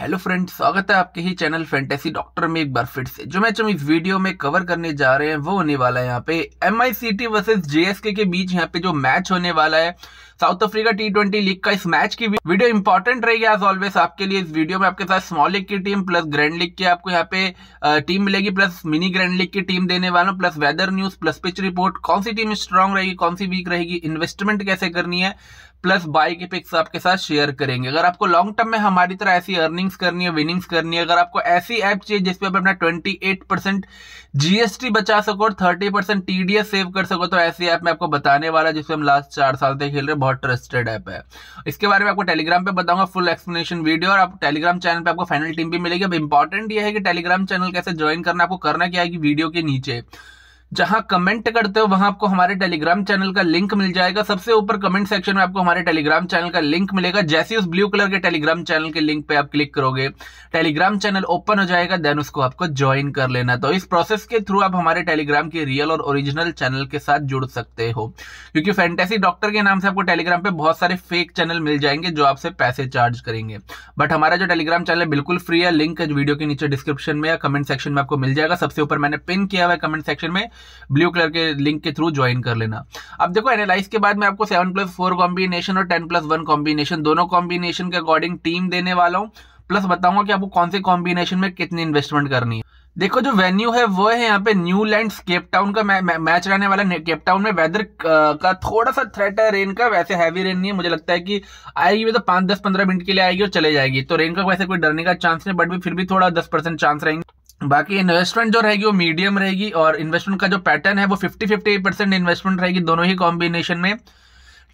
Hello friends स्वागत है आपके ही चैनल फैंटेसी डॉक्टर में एक बार फिर से जो मैच हम इस वीडियो में कवर करने जा रहे हैं वो होने वाला है यहाँ पे M I C T versus JSK के बीच यहाँ पे जो मैच होने वाला है South Africa T twenty league का इस मैच की वीडियो इंपॉर्टेंट रहेगी एज ऑलवेज आपके लिए इस वीडियो में आपके साथ स्मॉल लीग की टीम प्लस ग्रैंड लीग की आपको यहाँ पे टीम मिलेगी प्लस मिनी ग्रैंड लीग की टीम देने वाला plus weather news plus pitch report कौन सी टीम स्ट्रांग रहेगी कौन सी वीक रहेगी इन्वेस्टमेंट कैसे करनी है प्लस बाय के पिक्स आपके साथ शेयर करेंगे अगर आपको लॉन्ग टर्म में हमारी तरह ऐसी अर्निंग्स करनी है विनिंग्स करनी है अगर आपको ऐसी ऐप चाहिए जिसपे आप अपना 28 परसेंट जीएसटी बचा सको और 30 परसेंट टीडीएस सेव कर सको तो ऐसी ऐप मैं आपको बताने वाला जिसपे हम लास्ट चार साल से खेल रहे बहुत ट्रस्टेड ऐप है इसके बारे में आपको टेलीग्राम पर बताऊंगा फुल एक्सप्लेनेशन वीडियो और आप टेलीग्राम चैनल पर आपको फाइनल टीम भी मिलेगी अब इंपॉर्टेंट यह है कि टेलीग्राम चैनल कैसे ज्वाइन करना आपको करना क्या है कि वीडियो के नीचे जहां कमेंट करते हो वहां आपको हमारे टेलीग्राम चैनल का लिंक मिल जाएगा सबसे ऊपर कमेंट सेक्शन में आपको हमारे टेलीग्राम चैनल का लिंक मिलेगा जैसे उस ब्लू कलर के टेलीग्राम चैनल के लिंक पे आप क्लिक करोगे टेलीग्राम चैनल ओपन हो जाएगा देन उसको आपको ज्वाइन कर लेना तो इस प्रोसेस के थ्रू आप हमारे टेलीग्राम के रियल और ओरिजिनल चैनल के साथ जुड़ सकते हो क्योंकि फैंटेसी डॉक्टर के नाम से आपको टेलीग्राम पे बहुत सारे फेक चैनल मिल जाएंगे जो आपसे पैसे चार्ज करेंगे बट हमारा जो टेलीग्राम चैनल है बिल्कुल फ्री है लिंक वीडियो के नीचे डिस्क्रिप्शन में या कमेंट सेक्शन में आपको मिल जाएगा सबसे ऊपर मैंने पिन किया हुआ है कमेंट सेक्शन में ब्लू कलर के लिंक के थ्रू ज्वाइन कर लेना अब देखो एनालाइज के बाद मैं आपको सेवन प्लस फोर कॉम्बिनेशन और टेन प्लस वन कॉम्बिनेशन दोनों कॉम्बिनेशन के अकॉर्डिंग टीम देने वाला हूँ प्लस बताऊंगा कि आपको कौन से कॉम्बिनेशन में कितनी इन्वेस्टमेंट करनी है देखो जो वेन्यू है वो है यहाँ पे न्यू लैंड केपटाउन का मै, मै, मैच रहने वाला केपटाउन में वेदर का थोड़ा सा थ्रेट है रेन का वैसे हैवी रेन नहीं है मुझे लगता है कि आएगी भी तो पांच दस पंद्रह मिनट के लिए आएगी और चले जाएगी तो रेन का वैसे कोई डरने का चांस नहीं बट भी फिर भी थोड़ा दस परसेंट चांस रहेंगे बाकी इन्वेस्टमेंट जो रहेगी वो मीडियम रहेगी और इन्वेस्टमेंट का जो पैटर्न है वो फिफ्टी फिफ्टी परसेंट इन्वेस्टमेंट रहेगी दोनों ही कॉम्बिनेशन में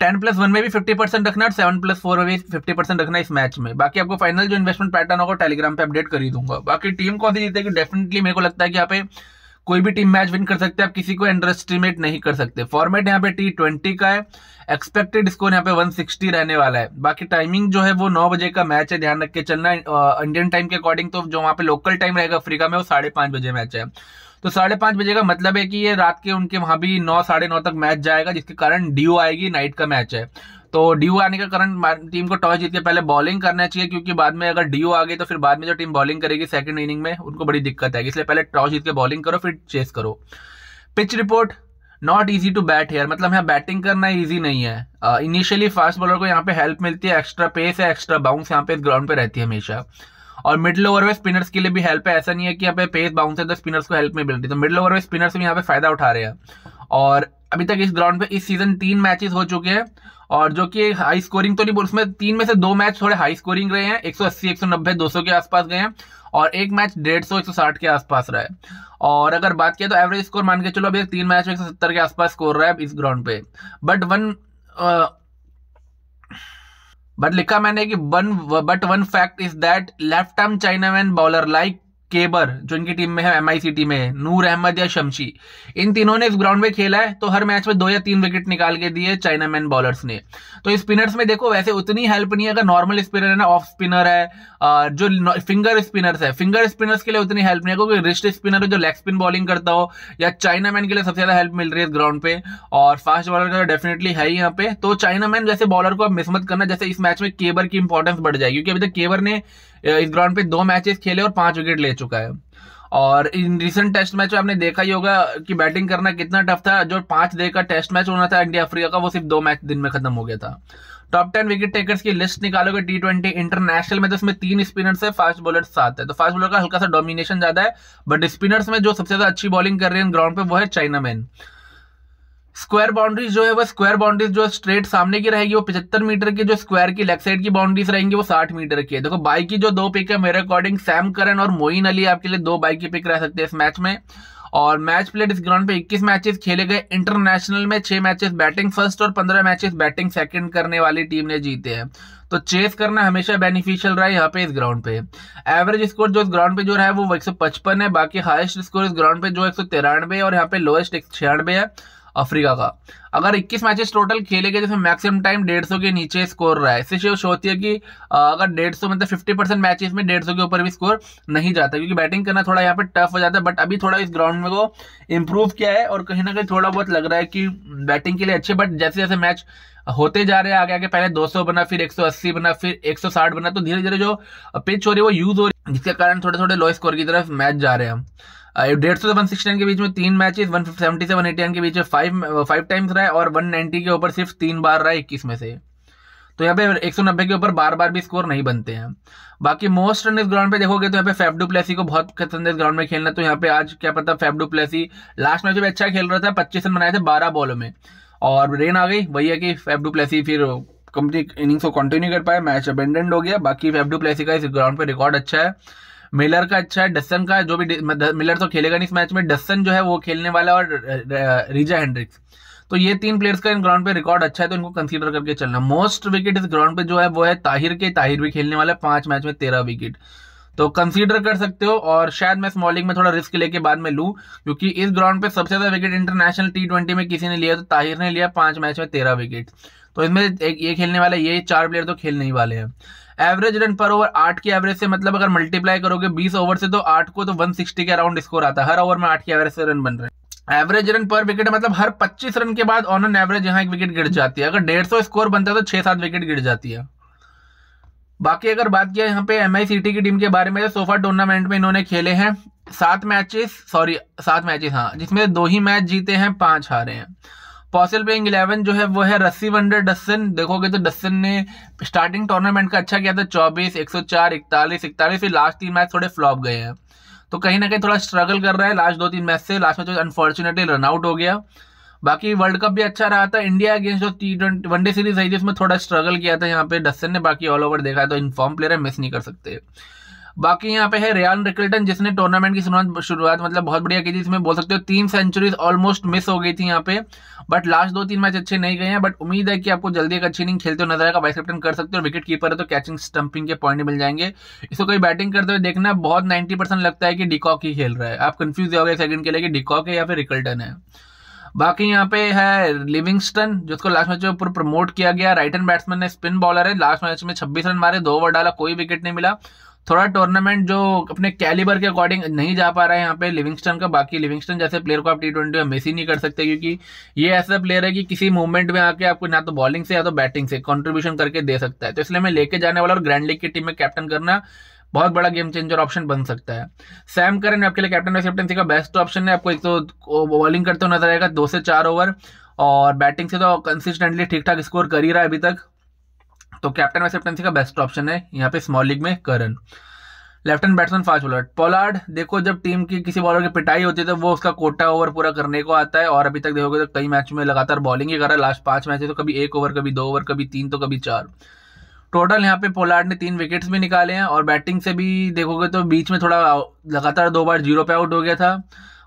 टेन प्लस वन में भी फिफ्टी परसेंट रखना और सेवन प्लस फोर में भी फिफ्टी परसेंट रखना इस मैच में बाकी आपको फाइनल जो इन्वेस्टमेंट पैटर्न होगा टेलीग्राम पे अपडेट कर ही दूंगा बाकी टीम कौन सी जीतेगी डेफिनेटली मेरे को लगता है कि यहाँ पे कोई भी टीम मैच विन कर सकते हैं आप किसी को अंडर एस्टिमेट नहीं कर सकते फॉर्मेट यहाँ पे टी ट्वेंटी का है एक्सपेक्टेड स्कोर यहाँ पे 160 रहने वाला है बाकी टाइमिंग जो है वो नौ बजे का मैच है ध्यान रख के चलना इंडियन टाइम के अकॉर्डिंग तो जो वहाँ पे लोकल टाइम रहेगा अफ्रीका में वो साढ़े पांच बजे मैच है तो साढ़े पांच बजे का मतलब है कि ये रात के उनके वहां भी नौ साढ़े नौ तक मैच जाएगा जिसके कारण ड्यू आएगी नाइट का मैच है तो डीयू आने का कारण टीम को टॉस जीत पहले बॉलिंग करना चाहिए क्योंकि बाद में अगर डीयू आ गई तो फिर बाद में जो टीम बॉलिंग करेगी सेकंड इनिंग में उनको बड़ी दिक्कत आएगी इसलिए पहले टॉस जीत के बॉलिंग करो फिर चेस करो pitch report not easy to bat here मतलब यहाँ बैटिंग करना ईजी नहीं है इनिशियली फास्ट बॉलर को यहाँ पे हेल्प मिलती है एक्स्ट्रा पेस है एक्स्ट्रा बाउंस यहाँ पे इस ग्राउंड पे रहती है हमेशा और मिडिल ओवर में स्पिनर्स के लिए भी हेल्प है ऐसा नहीं है कि यहाँ पे पेस बाउंस है तो स्पिनर्स को हेल्प नहीं मिलती तो मिडिल ओवर में स्पिनर्स भी यहाँ पे फायदा उठा रहे हैं और अभी तक इस ग्राउंड पे इस सीजन तीन मैचेस हो चुके हैं और जो कि हाई स्कोरिंग तो नहीं बोल उसमें तीन में से दो मैच थोड़े हाई स्कोरिंग रहे हैं 180, 190, 200 के आसपास गए हैं और एक मैच 150, 160 के आसपास रहा है और अगर बात किया तो एवरेज स्कोर मान के चलो अभी तीन मैच में एक के आसपास स्कोर रहा है इस ग्राउंड पे बट वन बट लिखा मैंने कि one but one fact is that left arm chinaman bowler like केबर जो इनकी टीम में है एमआईसीटी में नूर अहमद या शमशी इन तीनों ने इस ग्राउंड में खेला है तो हर मैच में दो या तीन विकेट निकाल के दिए चाइना मैन बॉलर्स ने तो स्पिनर्स में देखो वैसे उतनी हेल्प नहीं है अगर नॉर्मल स्पिनर है ना ऑफ स्पिनर है जो फिंगर स्पिनर्स है फिंगर स्पिनर्स के लिए उतनी हेल्प नहीं है क्योंकि रिस्ट स्पिनर है जो लेग स्पिन बॉलिंग करता हो या चाइना मैन के लिए सबसे ज्यादा हेल्प मिल रही है ग्राउंड पे और फास्ट बॉलर का डेफिनेटली है यहाँ पे तो चाइना मैन जैसे बॉलर को अब मिसमत करना जैसे इस मैच में केबर की इंपॉर्टेंस बढ़ जाएगी क्योंकि अभी तक केबर ने इस ग्राउंड पे दो मैचेस खेले और पांच विकेट ले चुका है और इन रिसेंट टेस्ट मैच में आपने देखा ही होगा कि बैटिंग करना कितना टफ था जो पांच डे का टेस्ट मैच होना था इंडिया अफ्रीका का वो सिर्फ दो मैच दिन में खत्म हो गया था टॉप टेन विकेट टेकर्स की लिस्ट निकालोगे टी ट्वेंटी इंटरनेशनल में तो इसमें तीन स्पिनर्स है फास्ट बॉलर सात है तो फास्ट बॉलर का हल्का सा डोमिनेशन ज्यादा है बट स्पिनर्स में जो सबसे ज्यादा अच्छी बॉलिंग कर रहे हैं ग्राउंड पे वो है चाइना मैन स्क्वायर बाउंड्रीज जो है वो स्क्वायर बाउंड्रीज जो स्ट्रेट सामने की रहेगी वो पचहत्तर मीटर की जो स्क्वायर की लेफ्ट साइड की बाउंड्रीज रहेंगी वो साठ मीटर की है देखो बाइक की जो दो पिक है मेरे अकॉर्डिंग सैम करन और मोइन अली आपके लिए दो बाइक की पिक रह सकते हैं इस मैच में और मैच प्लेट इस ग्राउंड पे 21 मैचेस खेले गए इंटरनेशनल में 6 मैचेस बैटिंग फर्स्ट और 15 मैचेस बैटिंग सेकंड करने वाली टीम ने जीते हैं तो चेस करना हमेशा बेनिफिशियल रहा है यहाँ पे इस ग्राउंड पे एवरेज स्कोर जो इस ग्राउंड पे जो है वो एक है बाकी हाइस्ट स्कोर इस ग्राउंड पे जो एक और यहाँ पे लोएस्ट एक है अफ्रीका का अगर 21 मैचेस टोटल खेले गए जिसमें मैक्सिमम टाइम 150 के नीचे स्कोर रहा है इससे शो होती है कि अगर 150 मतलब फिफ्टी परसेंट मैचेस में 150 के ऊपर भी स्कोर नहीं जाता क्योंकि बैटिंग करना थोड़ा यहाँ पे टफ हो जाता है बट अभी थोड़ा इस ग्राउंड में को इम्प्रूव किया है और कहीं ना कहीं थोड़ा बहुत लग रहा है कि बैटिंग के लिए अच्छे बट जैसे जैसे मैच होते जा रहे हैं आगे आगे पहले 200 बना फिर 180 बना फिर 160 बना तो धीरे धीरे जो पिच हो रही है वो यूज हो रही है जिसके कारण थोड़े थोड़े लो स्कोर की तरफ मैच जा रहे हैं हम डेढ़ सौ से वन सिक्सटी के बीच में तीन मैचेस वन सेवेंटी से वन एटी के बीच में फाइव फाइव टाइम्स रहा है और वन नाइन्टी के ऊपर सिर्फ तीन बार रहा है इक्कीस में से तो यहाँ पे एक सौ नब्बे के ऊपर बार बार भी स्कोर नहीं बनते हैं बाकी मोस्ट रन इस ग्राउंड पे देखोगे तो यहाँ पे फेफडू प्लेसी को बहुत पसंद है इस ग्राउंड में खेलना तो यहाँ पे आज क्या पता फेफडू प्लेसी लास्ट मैच में अच्छा खेल रहा था पच्चीस रन बनाए थे बारह बॉलों में और रेन आ गई वही है कि फेफडू प्लेसी फिर कंप्लीट इनिंग्स को कंटिन्यू कर पाया मैच अबेंडेंड हो गया बाकी फेफडू प्लेसी का इस ग्राउंड पर रिकॉर्ड अच्छा है मिलर का अच्छा है डसन का जो भी मिलर तो खेलेगा नहीं इस मैच में डसन जो है वो खेलने वाला और रिजा हेंड्रिक्स तो ये तीन प्लेयर्स का इन ग्राउंड पे रिकॉर्ड अच्छा है तो इनको कंसीडर करके चलना मोस्ट विकेट इस ग्राउंड पे जो है वो है ताहिर के ताहिर भी खेलने वाला है पांच मैच में तेरह विकेट तो कंसीडर कर सकते हो और शायद मैं स्मॉलिंग में थोड़ा रिस्क लेके बाद में लू क्योंकि इस ग्राउंड पे सबसे ज्यादा विकेट इंटरनेशनल टी ट्वेंटी में किसी ने लिया तो ताहिर ने लिया पांच मैच में तेरह विकेट तो इसमें एक ये खेलने वाला है ये चार प्लेयर तो खेलने ही वाले हैं एवरेज रन पर ओवर आठ के एवरेज से मतलब अगर मल्टीप्लाई करोगे बीस ओवर से तो आठ को तो वन के अराउंड स्कोर आता है हर ओवर में आठ के एवरेज से रन बन रहे हैं एवरेज रन पर विकेट मतलब हर 25 रन के बाद ऑन एन एवरेज यहाँ एक विकेट गिर जाती है अगर 150 स्कोर बनता है तो छह सात विकेट गिर जाती है बाकी अगर बात किया यहाँ पे एम की टीम के बारे में तो सोफा टूर्नामेंट में इन्होंने खेले हैं सात मैचेस सॉरी सात मैचेस हाँ जिसमें दो ही मैच जीते हैं पांच हारे हैं पॉसिल प्लेइंग इलेवन जो है वो है रस्सी वंडर डस्सन देखोगे तो डस्सन ने स्टार्टिंग टूर्नामेंट का अच्छा किया था चौबीस एक सौ चार इकतालीस इकतालीस फिर लास्ट तीन मैच थोड़े फ्लॉप गए हैं तो कहीं ना कहीं थोड़ा स्ट्रगल कर रहा है लास्ट दो तीन मैच से लास्ट मैच अनफॉर्चुनेटली रनआउट हो गया बाकी वर्ल्ड कप भी अच्छा रहा था इंडिया अगेंस्ट जो टी ट्वेंटी वनडे सीरीज आई थी उसमें थोड़ा स्ट्रगल किया था यहाँ पे डस्सन ने बाकी ऑल ओवर देखा है तो इनफॉर्म प्लेयर है मिस नहीं कर सकते बाकी यहाँ पे है रियान रिकल्टन जिसने टूर्नामेंट की शुरुआत मतलब बहुत बढ़िया की थी इसमें बोल सकते हो तीन सेंचुरीज ऑलमोस्ट मिस हो गई थी यहाँ पे बट लास्ट दो तीन मैच अच्छे नहीं गए हैं बट उम्मीद है कि आपको जल्दी एक अच्छी इनिंग खेलते हुए नजर आएगा वाइस कैप्टन कर सकते हो विकेट कीपर है तो कैचिंग स्टंपिंग के पॉइंट मिल जाएंगे इसको कोई बैटिंग करते हुए देखना बहुत नाइन्टी लगता है कि डिकॉक ही खेल रहा है आप कन्फ्यूज हो गए सेकंड के लिए कि डिकॉक है या फिर रिकल्टन है बाकी यहाँ पे है लिविंगस्टन जिसको लास्ट मैच में ऊपर प्रमोट किया गया राइट हैंड बैट्समैन ने स्पिन बॉलर है लास्ट मैच में 26 रन मारे दो ओवर डाला कोई विकेट नहीं मिला थोड़ा टूर्नामेंट जो अपने कैलिबर के अकॉर्डिंग नहीं जा पा रहा है यहाँ पे लिविंगस्टन का बाकी लिविंगस्टन जैसे प्लेयर को आप टी ट्वेंटी में मिस ही नहीं कर सकते क्योंकि ये ऐसा प्लेयर है कि किसी मूवमेंट में आके आपको ना तो बॉलिंग से या तो बैटिंग से कॉन्ट्रीब्यूशन करके दे सकता है तो इसलिए मैं लेके जाने वाला और ग्रैंड लीग की टीम में कैप्टन करना बहुत बड़ा गेम चेंजर ऑप्शन बन सकता है सैम करन आपके लिए कैप्टन वाइस कैप्टनसी का बेस्ट ऑप्शन है आपको एक तो बॉलिंग करते हुए नजर आएगा दो से चार ओवर और बैटिंग से तो कंसिस्टेंटली ठीक ठाक स्कोर कर ही रहा है अभी तक तो कैप्टन वैसे कैप्टनसी का बेस्ट ऑप्शन है यहाँ पे स्मॉल लीग में Curran left hand batsman fast bowler Pollard देखो जब टीम की किसी बॉलर की पिटाई होती है तो वो उसका कोटा ओवर पूरा करने को आता है और अभी तक देखोगे तो कई मैच में लगातार बॉलिंग ही कर रहा है लास्ट पांच मैच तो कभी एक ओवर कभी दो ओवर कभी तीन तो कभी चार टोटल यहाँ पे पोलार्ड ने तीन विकेट्स भी निकाले हैं और बैटिंग से भी देखोगे तो बीच में थोड़ा लगातार दो बार जीरो पे आउट हो गया था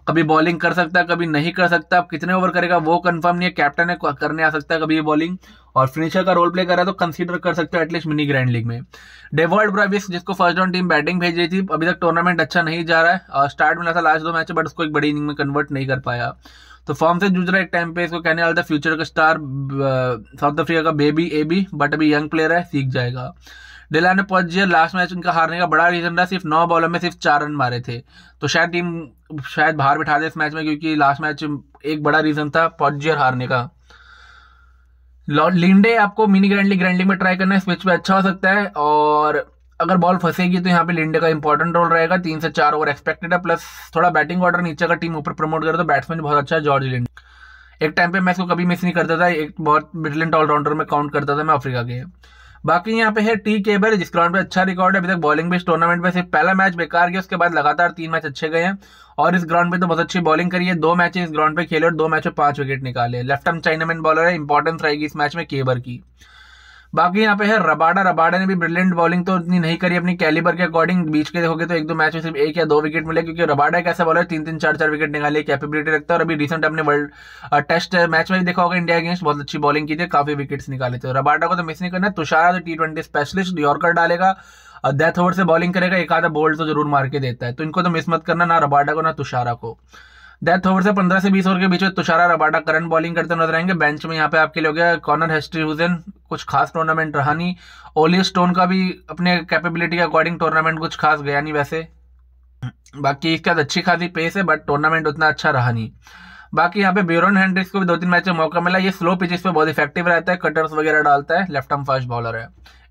कभी बॉलिंग कर सकता है कभी नहीं कर सकता कितने ओवर करेगा वो कंफर्म नहीं है कैप्टन है करने आ सकता है कभी बॉलिंग और फिनिशर का रोल प्ले कर रहा है तो कंसीडर कर सकते हो एटलीस्ट मिनी ग्रैंड लीग में डेवर्ल्ड ब्राविस जिसको फर्स्ट राउंड टीम बैटिंग भेज रही थी अभी तक टूर्नामेंट अच्छा नहीं जा रहा है और स्टार्ट मिला था लास्ट दो मैच बट उसको एक बड़ी इनिंग में कन्वर्ट नहीं कर पाया तो फॉर्म से जूझ रहा है एक टाइम पे इसको कहने वाला था फ्यूचर का स्टार साउथ अफ्रीका का बेबी ए बी बट अभी यंग प्लेयर है सीख जाएगा डिलान पॉजियर लास्ट मैच उनका हारने का बड़ा रीज़न था सिर्फ नौ बॉलों में सिर्फ चार रन मारे थे तो शायद टीम शायद बाहर बिठा दे इस मैच में क्योंकि लास्ट मैच एक बड़ा रीज़न था पॉजियर हारने का लिंडे आपको मिनी ग्रैंडली ग्रैंडली में ट्राई करना है पिच पे अच्छा हो सकता है और अगर बॉल फंसेगी तो यहाँ पे लिंडे का इंपॉर्टेंट रोल रहेगा तीन से चार ओवर एक्सपेक्टेड है प्लस थोड़ा बैटिंग ऑर्डर नीचे का टीम ऊपर प्रमोट करे तो बैट्समैन बहुत अच्छा है जॉर्ज लिंडे एक टाइम पे मैं इसको कभी मिस नहीं करता था एक बहुत ब्रिलियंट ऑलराउंडर में काउंट करता था मैं अफ्रीका के बाकी यहाँ पे है टी केबर जिस ग्राउंड पे अच्छा रिकॉर्ड है अभी तक बॉलिंग भी इस टूर्नामेंट में सिर्फ पहला मैच बेकार गया उसके बाद लगातार तीन मैच अच्छे गए हैं और इस ग्राउंड पे तो बहुत अच्छी बॉलिंग करी है दो मैच इस ग्राउंड पे खेले और दो मैच में पांच विकेट निकाले लेफ्ट आर्म चाइनामैन बॉलर है इंपॉर्टेंस रहेगी इस मैच में केबर की बाकी यहाँ पे है रबाडा रबाडा ने भी ब्रिलियंट बॉलिंग तो इतनी नहीं करी अपनी कैलिबर के अकॉर्डिंग बीच के देखोगे तो एक दो मैच में सिर्फ एक या दो विकेट मिले क्योंकि रबाडा एक ऐसा बॉलर तीन तीन चार चार विकेट निकाले कैपेबिलिटी रखता है और अभी रिसेंट अपने वर्ल्ड टेस्ट मैच में भी देखा होगा इंडिया अगेंस्ट बहुत अच्छी बॉलिंग की थी काफी विकेट्स निकाले थे रबाडा को तो मिस नहीं करना तुषारा तो टी ट्वेंटी स्पेशलिस्ट यॉर्कर डालेगा डेथ ओवर से बॉलिंग करेगा एक आधा बोल्ड तो जरूर मार के देता है तो इनको तो मिस मत करना ना रबाडा को ना तुषारा को डेथ ओवर से पंद्रह से बीस ओवर के बीच में तुषारा रबाडा करंट बॉलिंग करते नजर आएंगे बेंच में यहाँ पे आपके लिए हो गया कॉर्नर हेस्ट्री हुसैन कुछ खास टूर्नामेंट रहा नहीं ओली स्टोन का भी अपने कैपेबिलिटी के अकॉर्डिंग टूर्नामेंट कुछ खास गया नहीं वैसे बाकी इसके बाद अच्छी खासी पेस है बट टूर्नामेंट उतना अच्छा रहा नहीं बाकी यहाँ पे ब्यूरोन हैंड्रिक्स को भी दो तीन मैच में मौका मिला ये स्लो पिचेस पे बहुत इफेक्टिव रहता है कटर्स वगैरह डालता है लेफ्ट आर्म फास्ट बॉलर है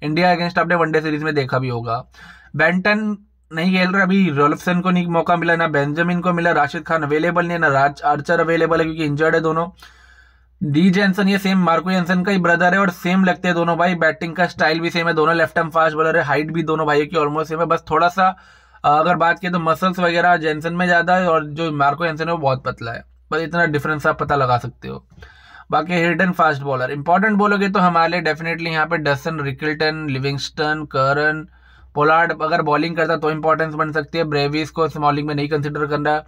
इंडिया अगेंस्ट आपने वनडे सीरीज में देखा भी होगा बैंटन नहीं खेल रहा अभी रोलफसन को नहीं मौका मिला ना बेंजामिन को मिला राशिद खान अवेलेबल नहीं है ना राज आर्चर अवेलेबल है क्योंकि इंजर्ड है दोनों डी जैनसन ये सेम मार्को जेंसन का ही ब्रदर है और सेम लगते हैं दोनों भाई बैटिंग का स्टाइल भी सेम है दोनों लेफ्ट आर्म फास्ट बॉलर है हाइट भी दोनों भाइयों की ऑलमोस्ट सेम है बस थोड़ा सा अगर बात की तो मसल्स वगैरह जैनसन में ज़्यादा है और जो मार्को जेनसन है वो बहुत पतला है बस इतना डिफरेंस आप पता लगा सकते हो बाकी हिडन फास्ट बॉलर इंपॉर्टेंट बोलोगे तो हमारे लिए डेफिनेटली यहाँ पे Dussen Rickelton Livingstone Curran Pollard अगर बॉलिंग करता तो इंपॉर्टेंस बन सकती है ब्रेविस को स्मॉलिंग में नहीं कंसिडर करना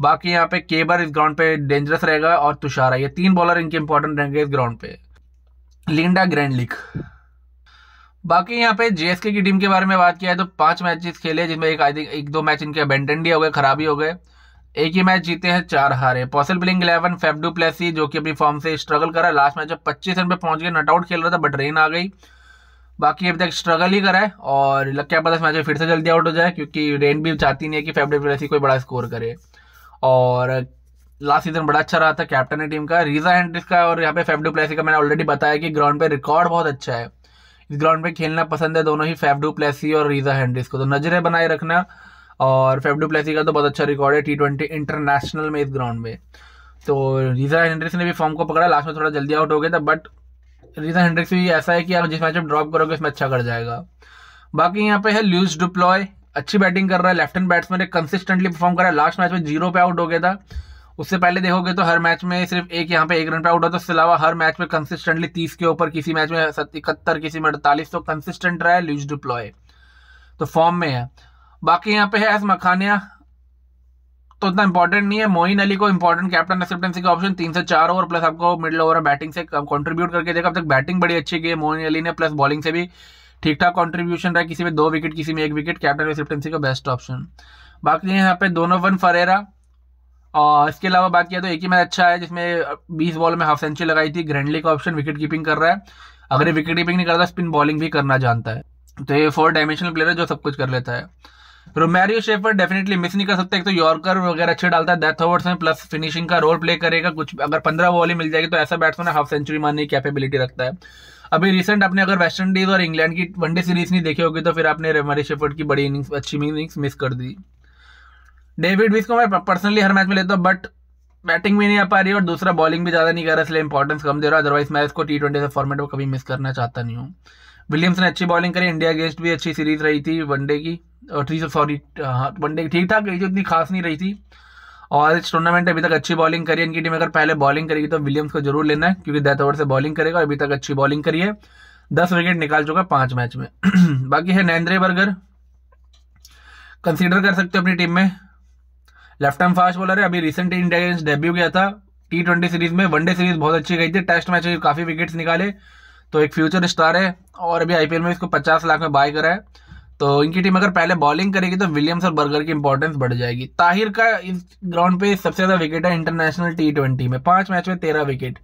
बाकी यहाँ पे केबर इस ग्राउंड पे डेंजरस रहेगा और तुषारा ये तीन बॉलर इनके इंपॉर्टेंट रहेंगे इस ग्राउंड पे लिंडा ग्रैंड लीग बाकी यहाँ पे जेएसके की टीम के बारे में बात किया है तो पांच मैचेस खेले जिसमें एक आई थिंक एक दो मैच इनके अबेंडेंड हो गए खराबी हो गए एक ही मैच जीते हैं चार हारे possible playing eleven Faf du Plessis जो कि अपनी फॉर्म से स्ट्रगल करा लास्ट मैच जब पच्चीस रन पे पहुंच गए नट आउट खेल रहा था बट रेन आ गई बाकी अभी तक स्ट्रगल ही करा है और क्या पता इस मैच में फिर से जल्दी आउट हो जाए क्योंकि रेन भी चाहती नहीं है कि फेफडू प्लेसी कोई बड़ा स्कोर करे और लास्ट सीजन बड़ा अच्छा रहा था कैप्टन है टीम का रीजा हैंड्रिस का और यहाँ पे फेफ प्लेसी का मैंने ऑलरेडी बताया कि ग्राउंड पे रिकॉर्ड बहुत अच्छा है इस ग्राउंड पे खेलना पसंद है दोनों ही फेफ प्लेसी और रीजा हैंड्रिस को तो नजरें बनाए रखना और फेफ प्लेसी का तो बहुत अच्छा रिकॉर्ड है टी ट्वेंटी इंटरनेशनल में इस ग्राउंड में तो रीजा हेंड्रिक्स ने भी फॉर्म को पकड़ा लास्ट में थोड़ा जल्दी आउट हो गया था बट रीजा हेंड्रिक्स भी ऐसा है कि आप जिस मैच में ड्रॉप करोगे उसमें अच्छा कर जाएगा बाकी यहाँ पे है ल्यूज डुप्लॉय अच्छी बैटिंग कर रहा है लेफ्ट हैंड बैट्समैन एक कंसिस्टेंटली परफॉर्म कर रहा है लास्ट मैच में जीरो पे आउट हो गया था उससे पहले देखोगे तो हर मैच में सिर्फ एक यहाँ पे एक रन पे आउट होता है उसके अलावा हर मैच में कंसिस्टेंटली तीस के ऊपर किसी मैच में इकहत्तर किसी में अड़तालीस तो कंसिस्टेंट रहा है लूज डिप्लॉय तो फॉर्म में है बाकी यहाँ पे है एस मखानिया तो उतना इंपॉर्टेंट नहीं है मोइन अली को इंपॉर्टेंट कैप्टन एक्सेप्टेंसी का ऑप्शन तीन से चार ओवर प्लस आपको मिडिल ओवर बैटिंग से कंट्रीब्यूट करके देखा अब तक बैटिंग बड़ी अच्छी की है मोइन अली ने प्लस बॉलिंग से भी ठीक ठाक कॉन्ट्रीब्यूशन रहा किसी में दो विकेट किसी में एक विकेट कैप्टन कैप्टनसी का बेस्ट ऑप्शन बाकी यहाँ पे दोनों वन फरेरा और इसके अलावा बात किया तो एक ही मैच अच्छा है जिसमें 20 बॉल में हाफ सेंचुरी लगाई थी ग्रैंडली का ऑप्शन विकेट कीपिंग कर रहा है अगर ये विकेट कीपिंग नहीं करता स्पिन बॉलिंग भी करना जानता है तो ये फोर डायमेंशनल प्लेयर है जो सब कुछ कर लेता है रोमैरियो शेफर डेफिनेटली मिस नहीं कर सकते एक तो यॉर्कर वगैरह अच्छे डालता है डेथ ओवर्स में प्लस फिनिशिंग का रोल प्ले करेगा कुछ अगर पंद्रह बॉल ही मिल जाएगी तो ऐसा बैट्समैन हाफ सेंचुरी मारने की कैपेबिलिटी रखता है अभी रिसेंट आपने अगर वेस्ट इंडीज और इंग्लैंड की वनडे सीरीज नहीं देखी होगी तो फिर आपने रेमारी शेफर्ड की बड़ी इनिंग्स अच्छी इनिंग्स मिस कर दी डेविड विस को मैं पर्सनली हर मैच में लेता हूँ बट बैटिंग भी नहीं आ पा रही और दूसरा बॉलिंग भी ज़्यादा नहीं कर रहा इसलिए इंपॉर्टेंस कम दे रहा है अदरवाइज मैं इसको टी ट्वेंटी फॉर्मेट में कभी मिस करना चाहता नहीं हूँ विलियम्स ने अच्छी बॉलिंग करी इंडिया अगेंस्ट भी अच्छी सीरीज रही थी वनडे की और सॉरी वनडे हाँ, की ठीक ठाक रही थी उतनी खास नहीं रही थी और इस टूर्नामेंट अभी तक अच्छी बॉलिंग करी इनकी टीम अगर पहले बॉलिंग करेगी तो विलियम्स को जरूर लेना है क्योंकि डेथ ओवर से बॉलिंग करेगा अभी तक अच्छी बॉलिंग करी है दस विकेट निकाल चुका पांच मैच में बाकी है नैंद्रे बर्गर कंसिडर कर सकते हो अपनी टीम में लेफ्ट आर्म फास्ट बॉलर है अभी रिसेंट इंडिया डेब्यू किया था टी ट्वेंटी सीरीज में वनडे सीरीज बहुत अच्छी गई थी टेस्ट मैच में काफ़ी विकेट्स निकाले तो एक फ्यूचर स्टार है और अभी आईपीएल में इसको पचास लाख में बाय करा है तो इनकी टीम अगर पहले बॉलिंग करेगी तो विलियम्स और बर्गर की इंपॉर्टेंस बढ़ जाएगी ताहिर का इस ग्राउंड पे सबसे ज्यादा विकेट है इंटरनेशनल टी ट्वेंटी में पांच मैच में तेरह विकेट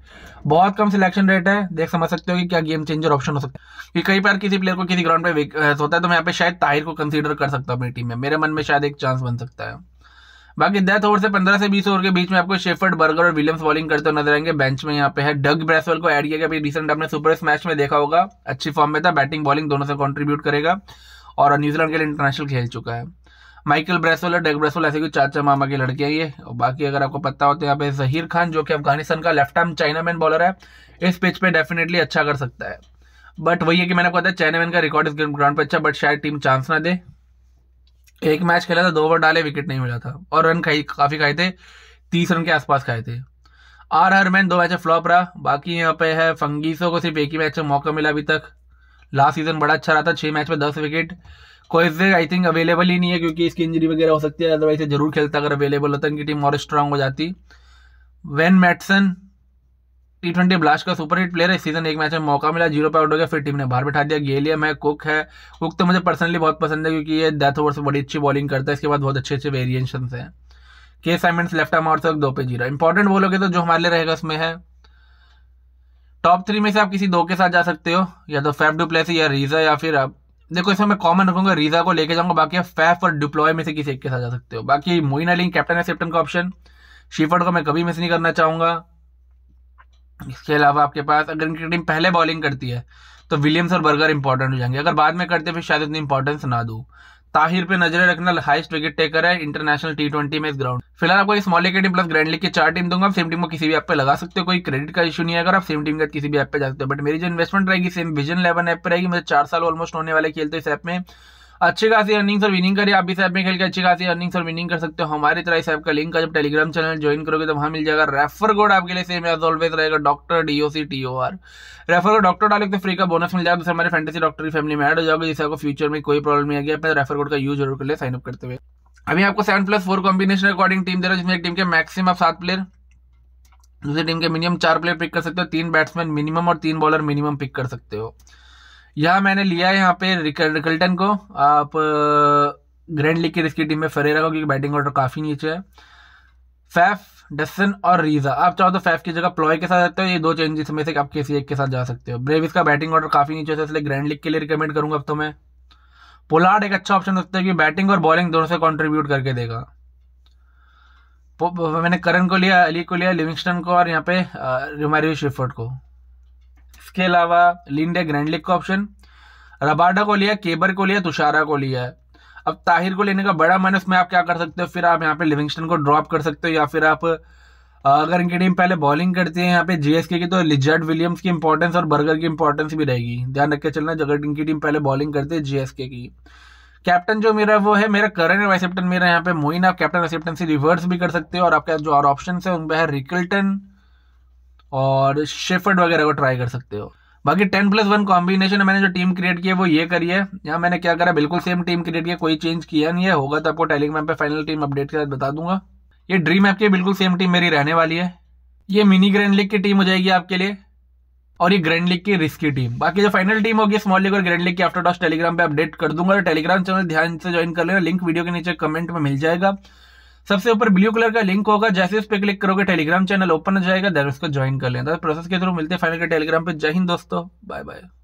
बहुत कम सिलेक्शन रेट है देख समझ सकते हो कि क्या गेम चेंजर ऑप्शन हो सकता है कि कई बार किसी प्लेयर को किसी ग्राउंड पे होता है तो मैं यहाँ पे शायद ताहिर को कंसिडर कर सकता हूँ अपनी टीम में मेरे मन में शायद एक चांस बन सकता है बाकी डेथ ओवर से पंद्रह से बीस ओवर के बीच में आपको शेफर्ड बर्गर और विलियम्स बॉलिंग करते हुए नजर आएंगे बेंच में यहाँ पे है डग ब्रेसवेल को ऐड किया गया अभी रिसेंट आपने सुपर स्मैश में देखा होगा अच्छी फॉर्म में था बैटिंग बॉलिंग दोनों से कॉन्ट्रीब्यूट करेगा और न्यूजीलैंड के लिए इंटरनेशनल खेल चुका है माइकल ब्रेसोल और डेग ब्रेसोल ऐसे कुछ चाचा मामा के लड़के हैं ये और बाकी अगर आपको पता हो तो यहाँ पे जहीर खान जो कि अफगानिस्तान का लेफ्ट आर्म चाइनामैन बॉलर है इस पिच पे डेफिनेटली अच्छा कर सकता है बट वही है कि मैंने पता बताया चाइनामैन का रिकॉर्ड इस ग्राउंड पर अच्छा बट शायद टीम चांस ना दे एक मैच खेला था दो ओवर डाले विकेट नहीं मिला था और रन खाई काफ़ी खाए थे तीस रन के आसपास खाए थे आर हर मैन दो मैच फ्लॉप रहा बाकी यहाँ पे है फंगीसो को सिर्फ एक ही मैच में मौका मिला अभी तक लास्ट सीजन बड़ा अच्छा रहा था छह मैच में दस विकेट से आई थिंक अवेलेबल ही नहीं है क्योंकि इसकी इंजरी वगैरह हो सकती है अदरवाइज जरूर खेलता अगर अवेलेबल होता तो। इनकी टीम और स्ट्रांग हो जाती Wayne Madsen T twenty blast का सुपर हिट प्लेयर है सीजन एक मैच में मौका मिला जीरो पे आउट हो गया फिर टीम ने बाहर बैठा दिया गेलियम है कुक है कुक तो मुझे पर्सनली बहुत पसंद है क्योंकि ये डेथ ओवर से बड़ी अच्छी बॉलिंग करता है इसके बाद बहुत अच्छे अच्छे वेरिएशन है के साइमेंट्स लेफ्ट आर्म और दो पे जीरो इंपॉर्टेंट बोलोगे तो जो हमारे लिए रहेगा उसमें है टॉप थ्री में से आप किसी दो के साथ जा सकते हो या तो फैफ डुप्लेसी या रीजा या फिर आप देखो इसमें मैं कॉमन रखूंगा रीजा को लेके जाऊंगा बाकी फैफ और डिप्लॉय में से किसी एक के साथ जा सकते हो बाकी मोइना लिंग कैप्टन है सेप्टन का ऑप्शन शिफर्ड को मैं कभी मिस नहीं करना चाहूंगा इसके अलावा आपके पास अगर इनकी टीम पहले बॉलिंग करती है तो विलियम्स और बर्गर इंपॉर्टेंट हो जाएंगे अगर बाद में करते फिर शायद उतनी इंपॉर्टेंस ना दूँ ताहिर पे नजर रखना हाईस्ट विकेट टेकर है इंटरनेशनल टी ट्वेंटी में इस ग्राउंड फिलहाल आपको small league team plus grand league के चार टीम दूंगा सेम टीम को किसी भी ऐप पे लगा सकते हो कोई क्रेडिट का इशू नहीं है अगर आप सेम टीम का किसी भी ऐप पे जा सकते हो बट मेरी जो इन्वेस्टमेंट रहेगी सेम विजन इलेवन ऐप पर रहेगी मुझे चार साल ऑलमोस्ट होने वाले खेलते इस ऐप में अच्छी खासी अर्निंग्स और विनिंग करिए आप इस ऐप में खेल के अच्छी खासी अर्निंग्स और विनिंग कर सकते हो हमारी तरह इस ऐप का लिंक का जब टेलीग्राम चैनल ज्वाइन करोगे तो वहाँ मिल जाएगा रेफर कोड आपके लिए सेम एज ऑलवेज रहेगा doctor D O C T O R refer code doctor डालोगे तो फ्री का बोनस मिल जाएगा तो हमारे फैंटेसी डॉक्टर की फैमिली में एड हो जाओगे जिससे आपको फ्यूचर में कोई प्रॉब्लम नहीं आएगी अपने रेफर कोड का यूज जरूर कर ले साइन अप करते हुए अभी आपको seven plus four combination according team दे रहा है जिसमें एक टीम के मैक्सिमम आप सात प्लेयर दूसरी टीम के मिनिमम चार प्लेयर पिक कर सकते हो तीन बैट्समैन मिनिमम और तीन बॉलर मिनिमम पिक कर सकते हो यह मैंने लिया है यहाँ पे रिकल्टन को आप ग्रैंड लीग की रिस्की टीम में फरेरा को क्योंकि बैटिंग ऑर्डर काफ़ी नीचे है फैफ डसन और रीजा आप चाहो तो फैफ की जगह प्लॉय के साथ जाते हो ये दो चेंजेस में से आप किसी एक के साथ जा सकते हो ब्रेविस का बैटिंग ऑर्डर काफ़ी नीचे है इसलिए ग्रैंड लीग के लिए रिकमेंड करूंगा अब तो मैं पोलार्ड एक अच्छा ऑप्शन होता है कि बैटिंग और बॉलिंग दोनों से कॉन्ट्रीब्यूट करके देगा मैंने करण को लिया अली को लिया लिविंगस्टन को और यहाँ पे रिमारी शिफर्ट को इसके अलावा लिंडे ग्रैंडलिक का ऑप्शन रबाडा को लिया केबर को लिया तुषारा को लिया है अब ताहिर को लेने का बड़ा माइनस में आप क्या कर सकते हो फिर आप यहाँ पे लिविंगस्टन को ड्रॉप कर सकते हो या फिर आप अगर इनकी टीम पहले बॉलिंग करती है यहाँ पे जीएसके की तो लिजर्ड विलियम्स की इंपॉर्टेंस और बर्गर की इंपॉर्टेंस भी रहेगी ध्यान रख के चलना अगर इनकी टीम पहले बॉलिंग करती है जीएसके की कैप्टन जो मेरा वो है मेरा करंट वाइस कैप्टन मेरा यहाँ पे मोइन आप कैप्टन वाइस कैप्टन से रिवर्स भी कर सकते हो और आपका जो और ऑप्शन है उनमें है रिकल्टन और शेफर्ड वगैरह को ट्राई कर सकते हो बाकी टेन प्लस वन कॉम्बिनेशन मैंने जो टीम क्रिएट की है वो ये करी है यहाँ मैंने क्या करा बिल्कुल सेम टीम क्रिएट किया कोई चेंज किया नहीं है होगा तो आपको टेलीग्राम पे फाइनल टीम अपडेट के साथ बता दूंगा ये ड्रीम ऐप की बिल्कुल सेम टीम मेरी रहने वाली है ये मिनी ग्रैंड लीग की टीम हो जाएगी आपके लिए और ये ग्रैंड लीग की रिस्की टीम बाकी जो फाइनल टीम होगी स्मॉल लीग और ग्रैंड लीग की आफ्टर टॉस टेलीग्राम पे अपडेट कर दूंगा और टेलीग्राम चैनल ध्यान से ज्वाइन कर लेना लिंक वीडियो के नीचे कमेंट में मिल जाएगा सबसे ऊपर ब्लू कलर का लिंक होगा जैसे उस पर क्लिक करोगे टेलीग्राम चैनल ओपन हो जाएगा देन उसको ज्वाइन कर लेना प्रोसेस तो के थ्रू मिलते हैं फाइनल के टेलीग्राम पर जय हिंद दोस्तों बाय बाय